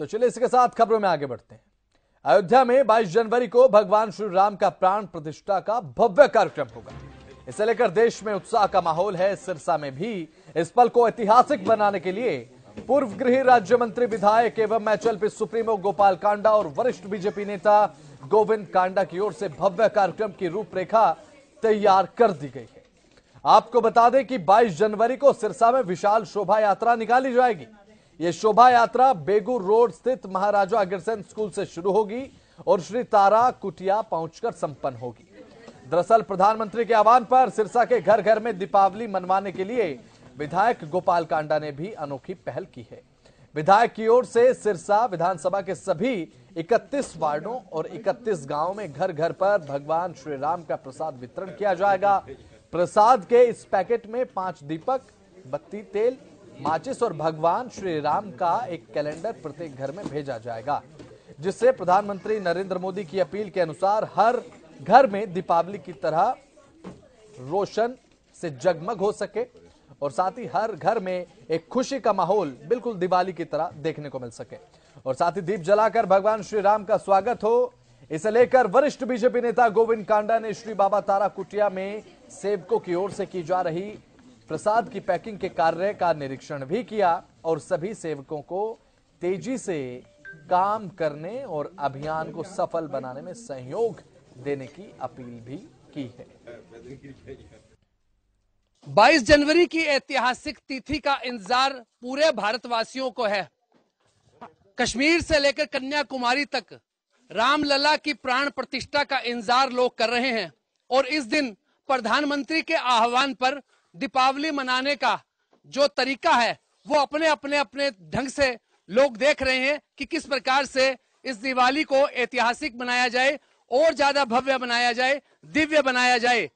तो चलिए इसके साथ खबरों में आगे बढ़ते हैं अयोध्या में 22 जनवरी को भगवान श्री राम का प्राण प्रतिष्ठा का भव्य कार्यक्रम होगा इसे लेकर देश में उत्साह का माहौल है सिरसा में भी इस पल को ऐतिहासिक बनाने के लिए पूर्व गृह राज्य मंत्री विधायक एवं एचएलपी सुप्रीमो गोपाल कांडा और वरिष्ठ बीजेपी नेता गोविंद कांडा की ओर से भव्य कार्यक्रम की रूपरेखा तैयार कर दी गई है आपको बता दें कि 22 जनवरी को सिरसा में विशाल शोभा यात्रा निकाली जाएगी ये शोभा यात्रा बेगू रोड स्थित महाराजा अग्रसेन स्कूल से शुरू होगी और श्री तारा कुटिया पहुंचकर संपन्न होगी दरअसल प्रधानमंत्री के आह्वान पर सिरसा के घर घर में दीपावली मनवाने के लिए विधायक गोपाल कांडा ने भी अनोखी पहल की है विधायक की ओर से सिरसा विधानसभा के सभी 31 वार्डों और 31 गांवों में घर घर पर भगवान श्री राम का प्रसाद वितरण किया जाएगा प्रसाद के इस पैकेट में पांच दीपक बत्ती तेल माचिस और भगवान श्री राम का एक कैलेंडर प्रत्येक घर में भेजा जाएगा जिससे प्रधानमंत्री नरेंद्र मोदी की अपील के अनुसार हर घर में दीपावली की तरह रोशन से जगमग हो सके और साथ ही हर घर में एक खुशी का माहौल बिल्कुल दिवाली की तरह देखने को मिल सके और साथ ही दीप जलाकर भगवान श्री राम का स्वागत हो इसे लेकर वरिष्ठ बीजेपी नेता गोविंद कांडा ने श्री बाबा तारा कुटिया में सेवकों की ओर से की जा रही प्रसाद की पैकिंग के कार्य का निरीक्षण भी किया और सभी सेवकों को तेजी से काम करने और अभियान को सफल बनाने में सहयोग देने की अपील भी की है 22 जनवरी की ऐतिहासिक तिथि का इंतजार पूरे भारतवासियों को है कश्मीर से लेकर कन्याकुमारी तक रामलला की प्राण प्रतिष्ठा का इंतजार लोग कर रहे हैं और इस दिन प्रधानमंत्री के आह्वान पर दीपावली मनाने का जो तरीका है वो अपने अपने अपने ढंग से लोग देख रहे हैं कि किस प्रकार से इस दिवाली को ऐतिहासिक बनाया जाए और ज्यादा भव्य बनाया जाए दिव्य बनाया जाए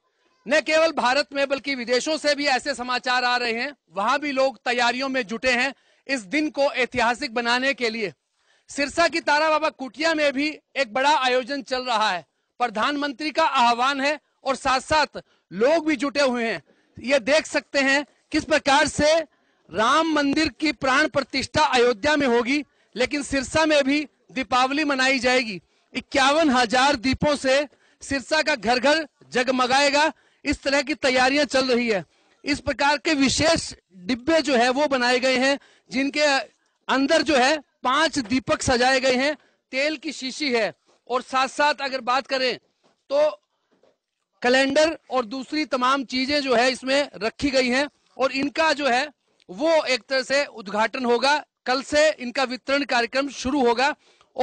न केवल भारत में बल्कि विदेशों से भी ऐसे समाचार आ रहे हैं वहां भी लोग तैयारियों में जुटे हैं इस दिन को ऐतिहासिक बनाने के लिए सिरसा की तारा बाबा कुटिया में भी एक बड़ा आयोजन चल रहा है प्रधानमंत्री का आह्वान है और साथ साथ लोग भी जुटे हुए हैं ये देख सकते हैं किस प्रकार से राम मंदिर की प्राण प्रतिष्ठा अयोध्या में होगी लेकिन सिरसा में भी दीपावली मनाई जाएगी इक्यावन हजार दीपों से सिरसा का घर घर जगमगाएगा इस तरह की तैयारियां चल रही है इस प्रकार के विशेष डिब्बे जो है वो बनाए गए हैं जिनके अंदर जो है पांच दीपक सजाए गए हैं तेल की शीशी है और साथ साथ अगर बात करें तो कैलेंडर और दूसरी तमाम चीजें जो है इसमें रखी गई हैं और इनका जो है वो एक तरह से उद्घाटन होगा कल से इनका वितरण कार्यक्रम शुरू होगा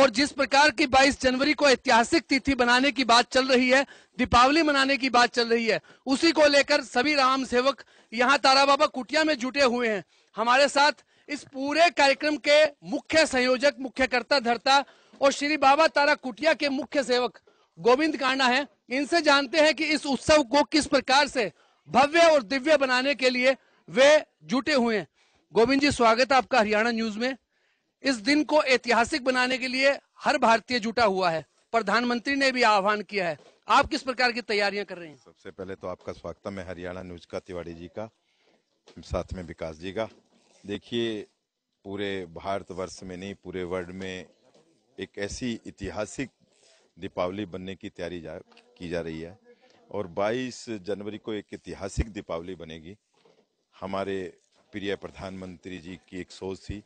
और जिस प्रकार की 22 जनवरी को ऐतिहासिक तिथि बनाने की बात चल रही है दीपावली मनाने की बात चल रही है उसी को लेकर सभी राम सेवक यहाँ तारा बाबा कुटिया में जुटे हुए हैं हमारे साथ इस पूरे कार्यक्रम के मुख्य संयोजक मुख्य कर्ता धरता और श्री बाबा तारा कुटिया के मुख्य सेवक गोविंद कांडा है इनसे जानते हैं कि इस उत्सव को किस प्रकार से भव्य और दिव्य बनाने के लिए वे जुटे हुए हैं गोविंद जी स्वागत है आपका हरियाणा न्यूज में इस दिन को ऐतिहासिक बनाने के लिए हर भारतीय जुटा हुआ है प्रधानमंत्री ने भी आह्वान किया है आप किस प्रकार की तैयारियां कर रहे हैं सबसे पहले तो आपका स्वागत है हरियाणा न्यूज का तिवारी जी का साथ में विकास जी का देखिए पूरे भारतवर्ष में नहीं पूरे वर्ल्ड में एक ऐसी ऐतिहासिक दीपावली बनने की तैयारी जा की जा रही है और 22 जनवरी को एक ऐतिहासिक दीपावली बनेगी हमारे प्रिय प्रधानमंत्री जी की एक सोच थी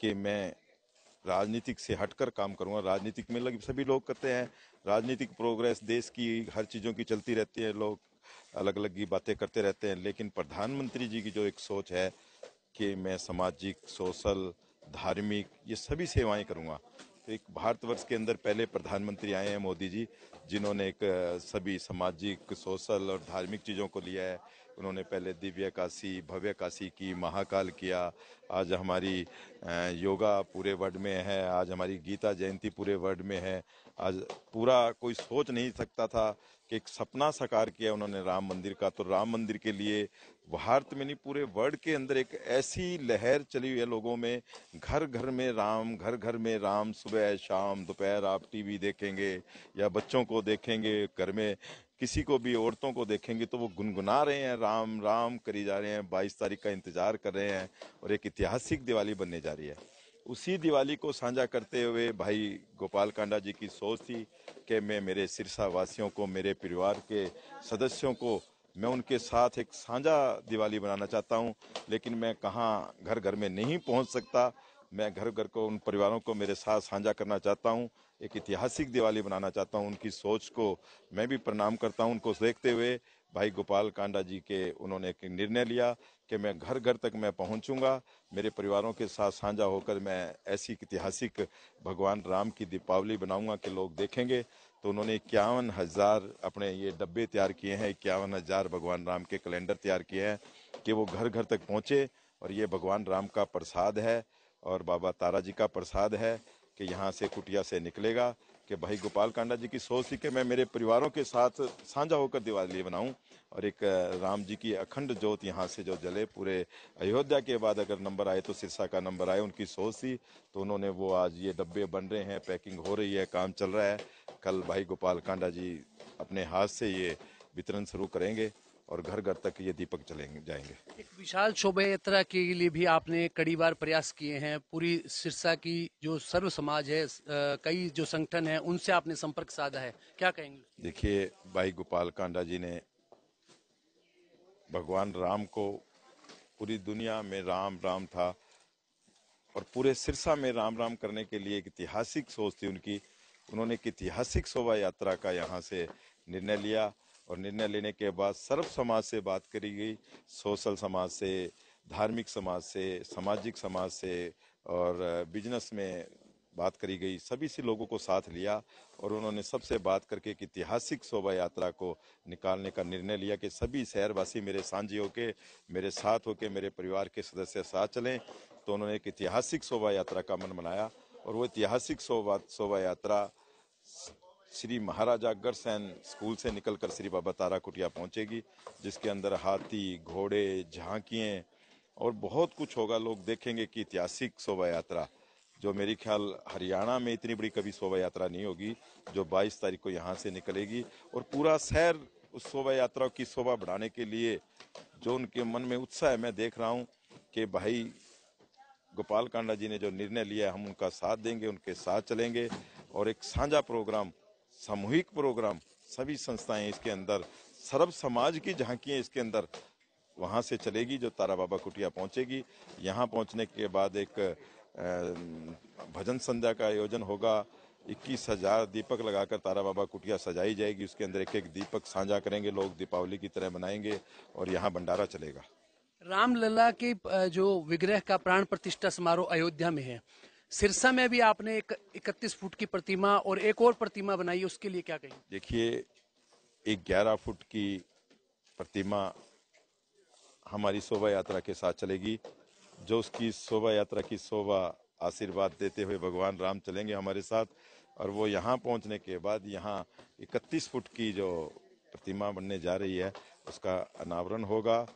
कि मैं राजनीतिक से हटकर काम करूँगा राजनीतिक में लगे सभी लोग करते हैं राजनीतिक प्रोग्रेस देश की हर चीज़ों की चलती रहती है लोग अलग अलग की बातें करते रहते हैं लेकिन प्रधानमंत्री जी की जो एक सोच है कि मैं सामाजिक सोशल धार्मिक ये सभी सेवाएं करूँगा एक भारतवर्ष के अंदर पहले प्रधानमंत्री आए हैं मोदी जी जिन्होंने एक सभी सामाजिक सोशल और धार्मिक चीज़ों को लिया है उन्होंने पहले दिव्य काशी भव्य काशी की महाकाल किया आज हमारी योगा पूरे वर्ल्ड में है आज हमारी गीता जयंती पूरे वर्ल्ड में है आज पूरा कोई सोच नहीं सकता था कि एक सपना साकार किया उन्होंने राम मंदिर का तो राम मंदिर के लिए भारत में नहीं पूरे वर्ल्ड के अंदर एक ऐसी लहर चली हुई है लोगों में घर घर में राम घर घर में राम सुबह शाम दोपहर आप टीवी देखेंगे या बच्चों को देखेंगे घर में किसी को भी औरतों को देखेंगे तो वो गुनगुना रहे हैं राम राम करी जा रहे हैं बाईस तारीख का इंतज़ार कर रहे हैं और एक ऐतिहासिक दिवाली बनने जा रही है उसी दिवाली को साझा करते हुए भाई गोपाल कांडा जी की सोच थी कि मैं मेरे सिरसा वासियों को मेरे परिवार के सदस्यों को मैं उनके साथ एक साझा दिवाली बनाना चाहता हूं लेकिन मैं कहाँ घर घर में नहीं पहुंच सकता मैं घर घर को उन परिवारों को मेरे साथ साझा करना चाहता हूं एक ऐतिहासिक दिवाली बनाना चाहता हूं उनकी सोच को मैं भी प्रणाम करता हूं उनको देखते हुए भाई गोपाल कांडा जी के उन्होंने एक निर्णय लिया कि मैं घर घर तक मैं पहुंचूंगा मेरे परिवारों के साथ साझा होकर मैं ऐसी ऐतिहासिक भगवान राम की दीपावली बनाऊंगा कि लोग देखेंगे तो उन्होंने इक्यावन हज़ार अपने ये डब्बे तैयार किए हैं इक्यावन हज़ार भगवान राम के कैलेंडर तैयार किए हैं कि वो घर घर तक पहुँचे और ये भगवान राम का प्रसाद है और बाबा तारा जी का प्रसाद है कि यहाँ से कुटिया से निकलेगा कि भाई गोपाल कांडा जी की सोच थी कि मैं मेरे परिवारों के साथ साझा होकर दिवाली बनाऊं और एक राम जी की अखंड ज्योत यहाँ से जो जले पूरे अयोध्या के बाद अगर नंबर आए तो सिरसा का नंबर आए उनकी सोच थी तो उन्होंने वो आज ये डब्बे बन रहे हैं पैकिंग हो रही है काम चल रहा है कल भाई गोपाल कांडा जी अपने हाथ से ये वितरण शुरू करेंगे और घर घर तक ये दीपक चलेंगे जाएंगे एक विशाल शोभा यात्रा के लिए भी आपने कड़ी बार प्रयास किए हैं पूरी सिरसा की जो सर्व समाज है कई जो संगठन है उनसे आपने संपर्क साधा है क्या कहेंगे देखिए भाई गोपाल कांडा जी ने भगवान राम को पूरी दुनिया में राम राम था और पूरे सिरसा में राम राम करने के लिए एक ऐतिहासिक सोच थी उनकी उन्होंने एक ऐतिहासिक शोभा यात्रा का यहाँ से निर्णय लिया और निर्णय लेने के बाद सर्व समाज से बात करी गई सोशल समाज से धार्मिक समाज से सामाजिक समाज से और बिजनेस में बात करी गई सभी से लोगों को साथ लिया और उन्होंने सबसे बात करके एक ऐतिहासिक शोभा यात्रा को निकालने का निर्णय लिया कि सभी शहरवासी मेरे साझी होके मेरे साथ होके मेरे परिवार के सदस्य साथ चलें तो उन्होंने एक ऐतिहासिक शोभा यात्रा का मन बनाया और वो ऐतिहासिक शोभा शोभा यात्रा श्री महाराजा अग्रसैन स्कूल से निकलकर श्री बाबा तारा कुटिया पहुंचेगी जिसके अंदर हाथी घोड़े झांकियाँ और बहुत कुछ होगा लोग देखेंगे कि ऐतिहासिक शोभा यात्रा जो मेरे ख्याल हरियाणा में इतनी बड़ी कभी शोभा यात्रा नहीं होगी जो 22 तारीख को यहाँ से निकलेगी और पूरा शहर उस शोभा यात्रा की शोभा बढ़ाने के लिए जो उनके मन में उत्साह है मैं देख रहा हूँ कि भाई गोपाल कांडा जी ने जो निर्णय लिया है हम उनका साथ देंगे उनके साथ चलेंगे और एक साझा प्रोग्राम सामूहिक प्रोग्राम सभी संस्थाएं इसके अंदर सर्व समाज की झांकियाँ इसके अंदर वहाँ से चलेगी जो तारा बाबा कुटिया पहुँचेगी यहाँ पहुँचने के बाद एक भजन संध्या का आयोजन होगा इक्कीस हजार दीपक लगाकर तारा बाबा कुटिया सजाई जाएगी उसके अंदर एक एक दीपक साझा करेंगे लोग दीपावली की तरह मनाएंगे और यहाँ भंडारा चलेगा रामलला के जो विग्रह का प्राण प्रतिष्ठा समारोह अयोध्या में है सिरसा में भी आपने एक इकतीस फुट की प्रतिमा और एक और प्रतिमा बनाई उसके लिए क्या कहेंगे देखिए एक ग्यारह फुट की प्रतिमा हमारी शोभा यात्रा के साथ चलेगी जो उसकी शोभा यात्रा की शोभा आशीर्वाद देते हुए भगवान राम चलेंगे हमारे साथ और वो यहाँ पहुँचने के बाद यहाँ इकतीस फुट की जो प्रतिमा बनने जा रही है उसका अनावरण होगा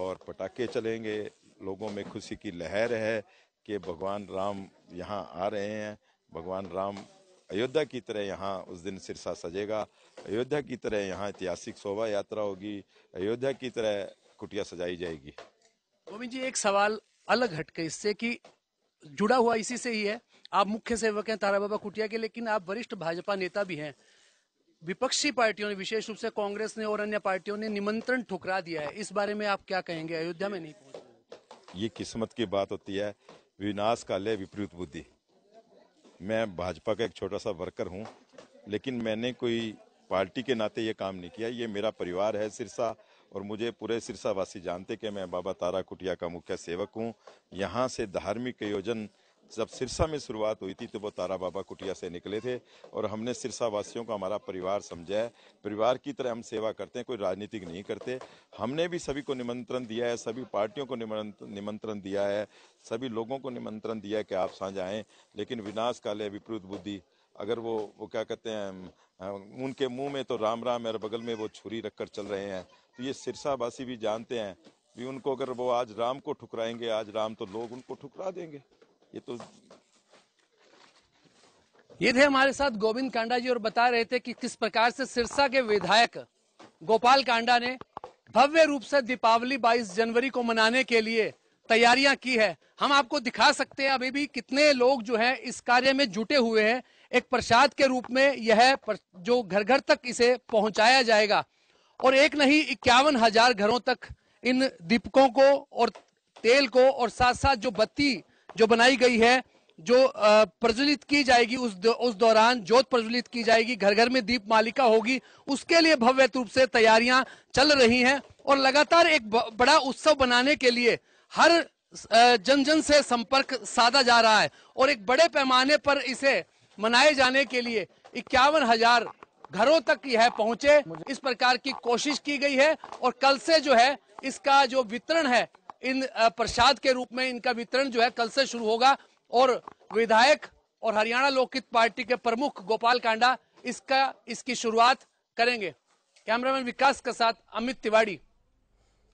और पटाखे चलेंगे लोगों में खुशी की लहर है कि भगवान राम यहाँ आ रहे हैं भगवान राम अयोध्या की तरह यहाँ उस दिन सिरसा सजेगा अयोध्या की तरह यहाँ ऐतिहासिक शोभा यात्रा होगी अयोध्या की तरह कुटिया सजाई जाएगी गोविंद जी एक सवाल अलग हटके इससे कि जुड़ा हुआ इसी से ही है आप मुख्य सेवक हैं तारा बाबा कुटिया के लेकिन आप वरिष्ठ भाजपा नेता भी हैं विपक्षी पार्टियों ने विशेष रूप से कांग्रेस ने और अन्य पार्टियों ने निमंत्रण ठुकरा दिया है इस बारे में आप क्या कहेंगे अयोध्या में नहीं पहुंच ये किस्मत की बात होती है विनाश का ले विपरीत बुद्धि मैं भाजपा का एक छोटा सा वर्कर हूँ लेकिन मैंने कोई पार्टी के नाते ये काम नहीं किया ये मेरा परिवार है सिरसा और मुझे पूरे सिरसावासी जानते कि मैं बाबा तारा कुटिया का मुख्य सेवक हूँ यहाँ से धार्मिक आयोजन जब सिरसा में शुरुआत हुई थी तो वो तारा बाबा कुटिया से निकले थे और हमने सिरसा वासियों को हमारा परिवार समझा है परिवार की तरह हम सेवा करते हैं कोई राजनीतिक नहीं करते हमने भी सभी को निमंत्रण दिया है सभी पार्टियों को निमंत्रण दिया है सभी लोगों को निमंत्रण दिया है कि आप साँझ आएँ लेकिन विनाश काले विपरीत बुद्धि अगर वो वो क्या कहते हैं उनके मुंह में तो राम राम है और बगल में वो छुरी रखकर चल रहे हैं तो ये सिरसावासी भी जानते हैं भी उनको अगर वो आज राम को ठुकराएंगे आज राम तो लोग उनको ठुकरा देंगे ये तो ये थे हमारे साथ गोविंद कांडा जी और बता रहे थे कि किस प्रकार से सिरसा के विधायक गोपाल कांडा ने भव्य रूप से दीपावली 22 जनवरी को मनाने के लिए तैयारियां की है हम आपको दिखा सकते हैं अभी भी कितने लोग जो हैं इस कार्य में जुटे हुए हैं एक प्रसाद के रूप में यह जो घर घर तक इसे पहुंचाया जाएगा और एक नहीं इक्यावन हजार घरों तक इन दीपकों को और तेल को और साथ साथ जो बत्ती जो बनाई गई है जो प्रज्वलित की जाएगी उस उस दौरान जोत प्रज्वलित की जाएगी घर घर में दीप मालिका होगी उसके लिए भव्य रूप से तैयारियां चल रही हैं और लगातार एक बड़ा उत्सव बनाने के लिए हर जन जन से संपर्क साधा जा रहा है और एक बड़े पैमाने पर इसे मनाए जाने के लिए इक्यावन हजार घरों तक यह पहुंचे इस प्रकार की कोशिश की गई है और कल से जो है इसका जो वितरण है इन प्रसाद के रूप में इनका वितरण जो है कल से शुरू होगा और विधायक और हरियाणा लोकहित पार्टी के प्रमुख गोपाल कांडा इसका इसकी शुरुआत करेंगे कैमरामैन विकास के साथ अमित तिवाड़ी